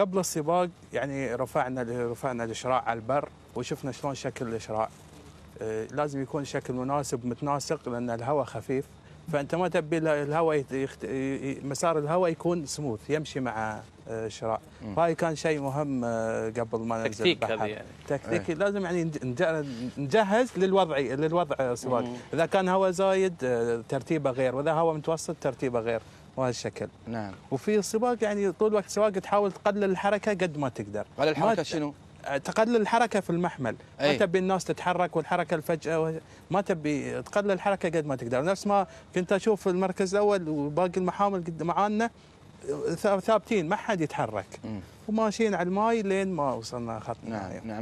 قبل السباق يعني رفعنا رفعنا الاشراع على البر وشفنا شلون شكل الاشراع آه، لازم يكون شكل مناسب متناسق لان الهواء خفيف فانت ما تبي الهواء يخت... مسار الهواء يكون سموث يمشي مع الشراء هاي كان شيء مهم آه، قبل ما ننزل تكتيك هذه يعني تكتيك إيه. لازم يعني نجهز للوضع للوضع السباق اذا كان هواء زايد آه، ترتيبه غير واذا هواء متوسط ترتيبه غير وهذا الشكل نعم وفي السباق يعني طول الوقت سواق تحاول تقلل الحركه قد ما تقدر قلل الحركه شنو؟ آه، تقلل الحركه في المحمل أي. ما إيه. تبي الناس تتحرك والحركه الفجاه و... ما تبي تقلل الحركه قد ما تقدر نفس ما كنت اشوف المركز الاول وباقي المحامل قد معانا ثابتين ما حد يتحرك وماشيين على الماي لين ما وصلنا خط نهايه نعم. نعم.